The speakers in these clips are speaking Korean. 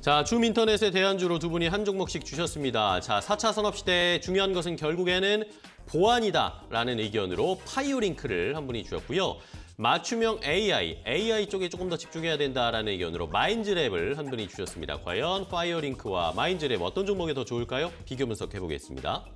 자, 줌인터넷의 대안주로 두 분이 한 종목씩 주셨습니다. 자, 4차 산업시대의 중요한 것은 결국에는 보안이다라는 의견으로 파이오링크를 한 분이 주셨고요. 맞춤형 AI, AI 쪽에 조금 더 집중해야 된다라는 의견으로 마인드랩을 한 분이 주셨습니다. 과연 파이오링크와 마인드랩 어떤 종목이 더 좋을까요? 비교 분석해보겠습니다.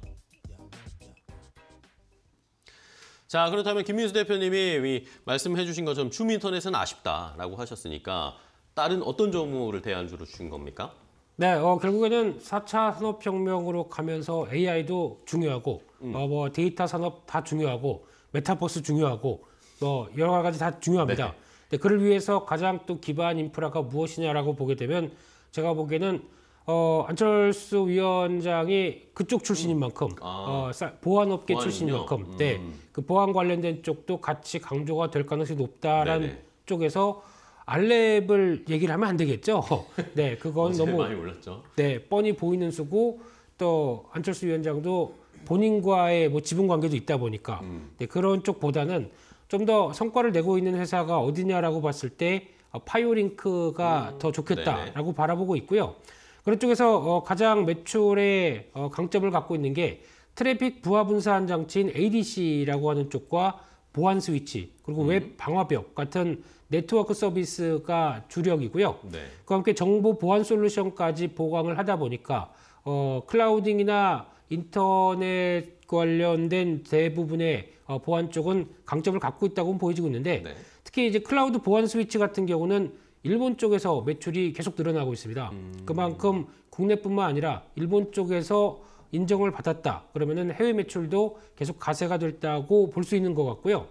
자 그렇다면 김민수 대표님이 말씀해 주신 것처럼 줌인터넷은 아쉽다라고 하셨으니까 다른 어떤 점을 대안주로 준 겁니까? 네, 어, 결국에는 4차 산업혁명으로 가면서 AI도 중요하고, 음. 어, 뭐 데이터 산업 다 중요하고, 메타버스 중요하고, 뭐 여러 가지 다 중요합니다. 네. 근데 그를 위해서 가장 또 기반 인프라가 무엇이냐라고 보게 되면 제가 보기에는 어, 안철수 위원장이 그쪽 출신인 음. 만큼 아. 어, 보안업계 출신인 만큼 음. 네, 그 보안 관련된 쪽도 같이 강조가 될 가능성이 높다라는 네네. 쪽에서 알렙을 얘기를 하면 안 되겠죠. 네, 그건 너무 많이 올랐죠. 네, 뻔히 보이는 수고 또 안철수 위원장도 본인과의 뭐 지분 관계도 있다 보니까 음. 네, 그런 쪽보다는 좀 더 성과를 내고 있는 회사가 어디냐라고 봤을 때 어, 파이오링크가 음. 더 좋겠다라고 네네. 바라보고 있고요. 그런 쪽에서 어, 가장 매출의 어, 강점을 갖고 있는 게 트래픽 부하 분산 장치인 ADC라고 하는 쪽과 보안 스위치 그리고 음. 웹 방화벽 같은 네트워크 서비스가 주력이고요. 네. 그와 함께 정보 보안 솔루션까지 보강을 하다 보니까 어, 클라우딩이나 인터넷 관련된 대부분의 어, 보안 쪽은 강점을 갖고 있다고 보여지고 있는데 네. 특히 이제 클라우드 보안 스위치 같은 경우는 일본 쪽에서 매출이 계속 늘어나고 있습니다. 음... 그만큼 국내뿐만 아니라 일본 쪽에서 인정을 받았다. 그러면은 해외 매출도 계속 가세가 됐다고 볼 수 있는 것 같고요.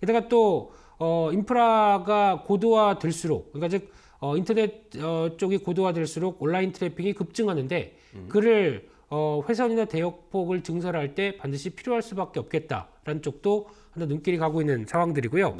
게다가 또 어, 인프라가 고도화될수록 그러니까 즉 어, 인터넷 어, 쪽이 고도화될수록 온라인 트래픽이 급증하는데 음. 그를 어, 회선이나 대역폭을 증설할 때 반드시 필요할 수밖에 없겠다라는 쪽도 하나 눈길이 가고 있는 상황들이고요.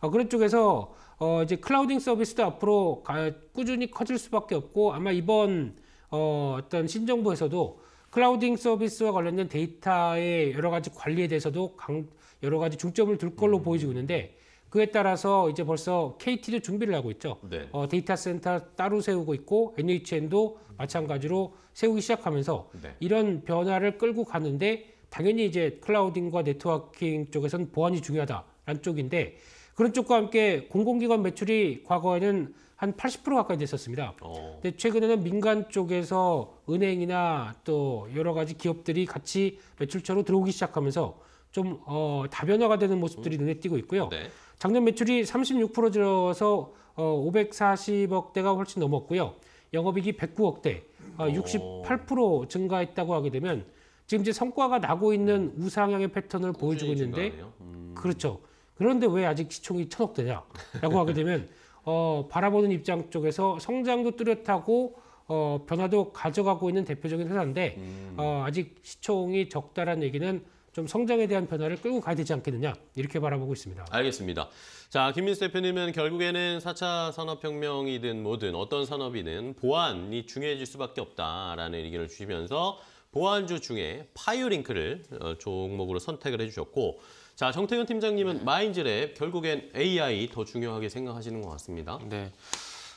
어, 그런 쪽에서 어, 이제 클라우딩 서비스도 앞으로 가, 꾸준히 커질 수밖에 없고 아마 이번 어, 어떤 신정부에서도 클라우딩 서비스와 관련된 데이터의 여러 가지 관리에 대해서도 강, 여러 가지 중점을 둘 걸로 음. 보여지고 있는데 그에 따라서 이제 벌써 KT도 준비를 하고 있죠. 네. 어, 데이터 센터 따로 세우고 있고 NHN도 마찬가지로 세우기 시작하면서 네. 이런 변화를 끌고 가는데 당연히 이제 클라우딩과 네트워킹 쪽에서는 보안이 중요하다라는 쪽인데 그런 쪽과 함께 공공기관 매출이 과거에는 한 80% 가까이 됐었습니다. 어. 근데 최근에는 민간 쪽에서 은행이나 또 여러 가지 기업들이 같이 매출처로 들어오기 시작하면서 좀 어, 다변화가 되는 모습들이 음. 눈에 띄고 있고요. 네. 작년 매출이 36% 줄어서 어, 540억대가 훨씬 넘었고요. 영업이익이 109억대, 어, 68% 증가했다고 하게 되면 지금 이제 성과가 나고 있는 음. 우상향의 패턴을 보여주고 있는데 음. 그렇죠. 그런데 왜 아직 시총이 천억 대냐라고 하게 되면 어, 바라보는 입장 쪽에서 성장도 뚜렷하고 어, 변화도 가져가고 있는 대표적인 회사인데 음. 어, 아직 시총이 적다라는 얘기는 좀 성장에 대한 변화를 끌고 가야 되지 않겠느냐 이렇게 바라보고 있습니다. 알겠습니다. 자 김민수 대표님은 결국에는 4차 산업혁명이든 뭐든 어떤 산업이든 보안이 중요해질 수밖에 없다라는 의견을 주시면서 보안주 중에 파이어링크를 어, 종목으로 선택을 해주셨고 자 정태현 팀장님은 네. 마인즈랩 결국엔 AI 더 중요하게 생각하시는 것 같습니다. 네.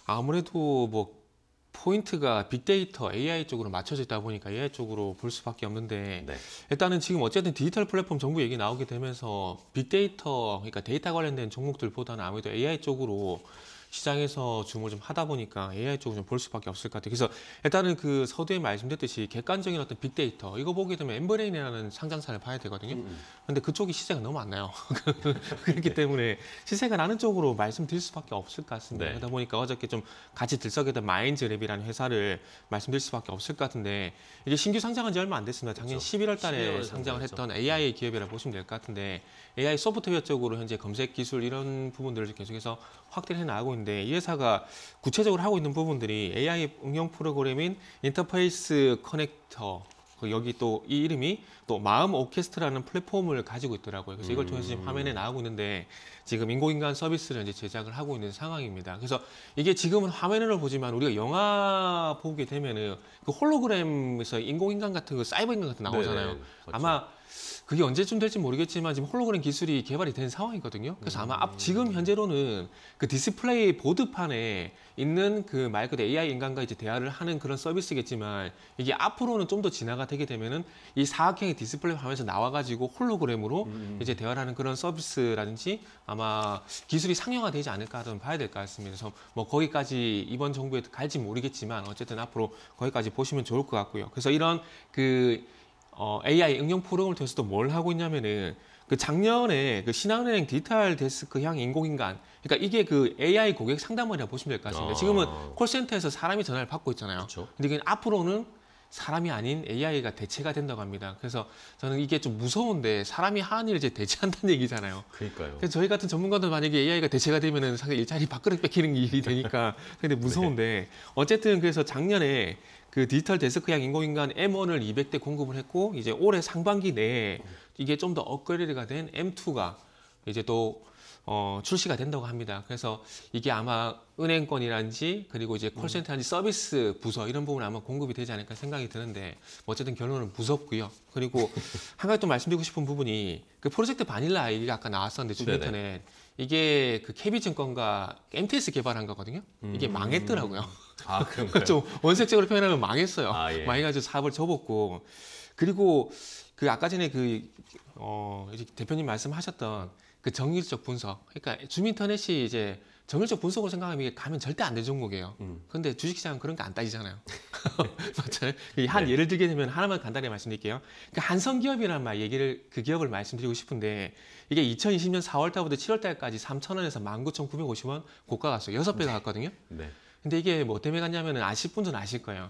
아무래도 뭐 포인트가 빅데이터 AI 쪽으로 맞춰져 있다 보니까 AI 쪽으로 볼 수밖에 없는데 네. 일단은 지금 어쨌든 디지털 플랫폼 정부 얘기 나오게 되면서 빅데이터 그러니까 데이터 관련된 종목들보다는 아무래도 AI 쪽으로 시장에서 주목을 좀 하다 보니까 AI 쪽을 좀 볼 수밖에 없을 것 같아요. 그래서 일단은 그 서두에 말씀드렸듯이 객관적인 어떤 빅데이터 이거 보게 되면 엠브레인이라는 상장사를 봐야 되거든요. 음, 음. 근데 그쪽이 시세가 너무 안 나요. 그렇기 네. 때문에 시세가 나는 쪽으로 말씀드릴 수밖에 없을 것 같습니다. 네. 그러다 보니까 어저께 좀 같이 들썩이던마인드랩이라는 회사를 말씀드릴 수밖에 없을 것 같은데 이제 신규 상장한 지 얼마 안 됐습니다. 작년 그렇죠. 11월 달에 11월 상장을 했던 AI 기업이라고 보시면 될 것 같은데 AI 소프트웨어 쪽으로 현재 검색 기술 이런 부분들을 계속해서 확대해 를 나가고 있는 있는데 이 회사가 구체적으로 하고 있는 부분들이 AI 응용 프로그램인 인터페이스 커넥터 그 여기 또 이 이름이 또 마음 오케스트라는 플랫폼을 가지고 있더라고요. 그래서 이걸 통해서 지금 음. 화면에 나오고 있는데 지금 인공인간 서비스를 이제 제작을 하고 있는 상황입니다. 그래서 이게 지금은 화면으로 보지만 우리가 영화 보게 되면은 그 홀로그램에서 인공인간 같은 그 사이버인간 같은 거 나오잖아요. 네, 그렇죠. 아마 그게 언제쯤 될지 모르겠지만 지금 홀로그램 기술이 개발이 된 상황이거든요. 그래서 아마 앞, 음. 지금 현재로는 그 디스플레이 보드판에 있는 그말 그대로 AI 인간과 이제 대화를 하는 그런 서비스겠지만 이게 앞으로는 좀 더 진화가 되게 되면은 이 사각형의 디스플레이 화면에서 나와가지고 홀로그램으로 음. 음. 이제 대화를 하는 그런 서비스라든지 아마 기술이 상용화되지 않을까 좀 봐야 될 것 같습니다. 그래서 뭐 거기까지 이번 정부에 갈지 모르겠지만 어쨌든 앞으로 거기까지 보시면 좋을 것 같고요. 그래서 이런 그 어, AI 응용 포럼을 통해서도 뭘 하고 있냐면은 그 작년에 그 신한은행 디지털 데스크 향 인공인간 그러니까 이게 그 AI 고객 상담원이라고 보시면 될 것 같습니다. 아. 지금은 콜센터에서 사람이 전화를 받고 있잖아요. 그쵸? 근데 이게 앞으로는 사람이 아닌 AI가 대체가 된다고 합니다. 그래서 저는 이게 좀 무서운데 사람이 하는 일을 이제 대체한다는 얘기잖아요. 그러니까요. 그래서 저희 같은 전문가들 만약에 AI가 대체가 되면은 사실 일자리 밖으로 뺏기는 일이 되니까 근데 무서운데 네. 어쨌든 그래서 작년에 그 디지털 데스크형 인공인간 M1을 200대 공급을 했고 이제 올해 상반기 내에 이게 좀 더 업그레이드가 된 M2가 이제 또 어, 출시가 된다고 합니다. 그래서 이게 아마 은행권이란지 그리고 이제 콜센터란지 서비스 부서 이런 부분 아마 공급이 되지 않을까 생각이 드는데 뭐 어쨌든 결론은 무섭고요. 그리고 한 가지 또 말씀드리고 싶은 부분이 그 프로젝트 바닐라 얘기가 아까 나왔었는데 주 인터넷 이게 그 KB증권과 MTS 개발한 거거든요. 이게 음. 망했더라고요. 아, 그런가요? 좀 원색적으로 표현하면 망했어요. 아, 예. 망해가지고 사업을 접었고 그리고 그 아까 전에 그 어, 대표님 말씀하셨던 그 정밀적 분석. 그러니까 주민터넷이 이제 정밀적 분석으로 생각하면 이게 가면 절대 안 되는 종목이에요. 음. 근데 주식시장은 그런 거 안 따지잖아요. 맞아요한 그 네. 예를 들게 되면 하나만 간단히 말씀드릴게요. 그 한성기업이라는 말 얘기를 그 기업을 말씀드리고 싶은데 이게 2020년 4월달부터 7월달까지 3,000원에서 19,950원 고가 갔어요. 여 배가 갔거든요. 네. 네. 근데 이게 뭐 때문에 갔냐면아실 분들은 아실 거예요.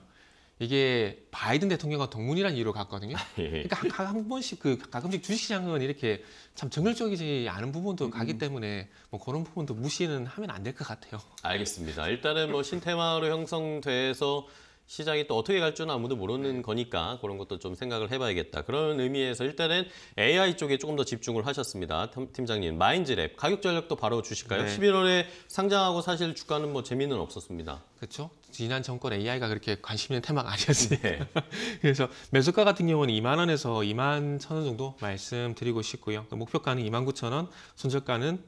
이게 바이든 대통령과 동문이라는 이유로 갔거든요. 예. 그러니까 한, 한 번씩 그 가끔씩 주식시장은 이렇게 참정열적이지 않은 부분도 가기 음. 때문에 뭐 그런 부분도 무시는 하면 안 될 것 같아요. 알겠습니다. 일단은 뭐 신테마로 형성돼서 시장이 또 어떻게 갈지는 아무도 모르는 네. 거니까 그런 것도 좀 생각을 해봐야겠다. 그런 의미에서 일단은 AI 쪽에 조금 더 집중을 하셨습니다. 팀장님, 마인즈랩 가격 전략도 바로 주실까요? 네. 11월에 상장하고 사실 주가는 뭐 재미는 없었습니다. 그렇죠. 지난 정권 AI가 그렇게 관심 있는 테마가 아니었는데 네. 그래서 매수가 같은 경우는 2만 원에서 2만 천 원 정도 말씀드리고 싶고요. 그 목표가는 2만 9천 원, 손절가는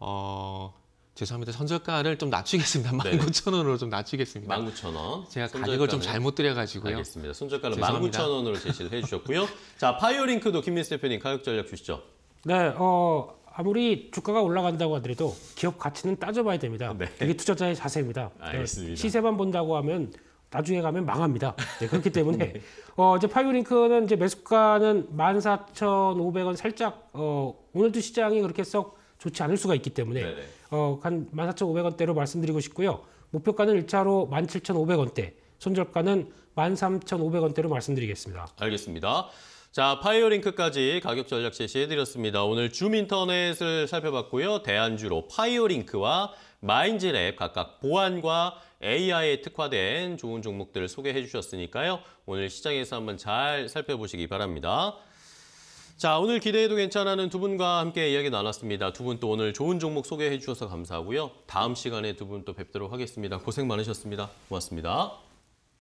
어... 죄송합니다. 선절가를 좀 낮추겠습니다. 19,000원으로 좀 낮추겠습니다. 19,000원. 제가 가격을 좀 잘못 드려가지고요. 알겠습니다. 선절가를 19,000원으로 제시를 해주셨고요. 자, 파이어링크도 김민수 대표님 가격 전략 주시죠. 네, 어, 아무리 주가가 올라간다고 하더라도 기업 가치는 따져봐야 됩니다. 네. 이게 투자자의 자세입니다. 네, 알겠습니다. 시세만 본다고 하면 나중에 가면 망합니다. 네, 그렇기 때문에 네. 어, 이제 파이어링크는 이제 매수가는 14,500원 살짝 어, 오늘도 시장이 그렇게 썩 좋지 않을 수가 있기 때문에 네네. 어, 한 14,500원대로 말씀드리고 싶고요. 목표가는 1차로 17,500원대, 손절가는 13,500원대로 말씀드리겠습니다. 알겠습니다. 자, 파이어링크까지 가격 전략 제시해드렸습니다. 오늘 줌인터넷을 살펴봤고요. 대안주로 파이어링크와 마인즈랩 각각 보안과 AI에 특화된 좋은 종목들을 소개해 주셨으니까요. 오늘 시장에서 한번 잘 살펴보시기 바랍니다. 자, 오늘 기대해도 괜찮아는 두 분과 함께 이야기 나눴습니다. 두 분 또 오늘 좋은 종목 소개해 주셔서 감사하고요. 다음 시간에 두 분 또 뵙도록 하겠습니다. 고생 많으셨습니다. 고맙습니다.